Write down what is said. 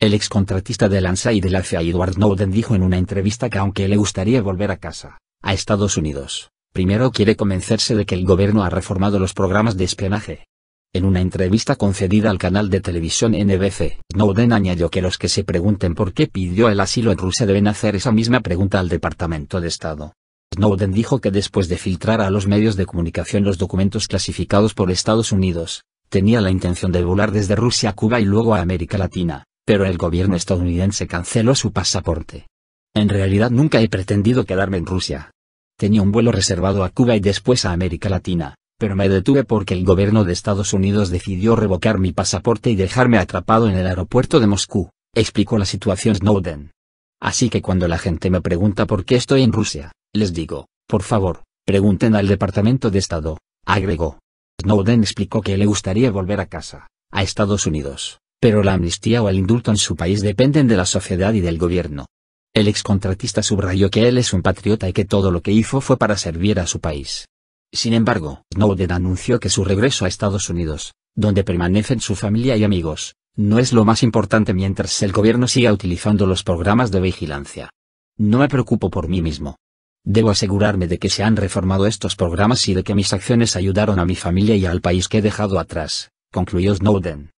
El excontratista de Lanza y de la FIA Edward Snowden dijo en una entrevista que aunque le gustaría volver a casa, a Estados Unidos, primero quiere convencerse de que el gobierno ha reformado los programas de espionaje. En una entrevista concedida al canal de televisión NBC, Snowden añadió que los que se pregunten por qué pidió el asilo en Rusia deben hacer esa misma pregunta al Departamento de Estado. Snowden dijo que después de filtrar a los medios de comunicación los documentos clasificados por Estados Unidos, tenía la intención de volar desde Rusia a Cuba y luego a América Latina pero el gobierno estadounidense canceló su pasaporte. En realidad nunca he pretendido quedarme en Rusia. Tenía un vuelo reservado a Cuba y después a América Latina, pero me detuve porque el gobierno de Estados Unidos decidió revocar mi pasaporte y dejarme atrapado en el aeropuerto de Moscú, explicó la situación Snowden. Así que cuando la gente me pregunta por qué estoy en Rusia, les digo, por favor, pregunten al Departamento de Estado, agregó. Snowden explicó que le gustaría volver a casa, a Estados Unidos, pero la amnistía o el indulto en su país dependen de la sociedad y del gobierno. El excontratista subrayó que él es un patriota y que todo lo que hizo fue para servir a su país. Sin embargo, Snowden anunció que su regreso a Estados Unidos, donde permanecen su familia y amigos, no es lo más importante mientras el gobierno siga utilizando los programas de vigilancia. No me preocupo por mí mismo. Debo asegurarme de que se han reformado estos programas y de que mis acciones ayudaron a mi familia y al país que he dejado atrás, concluyó Snowden.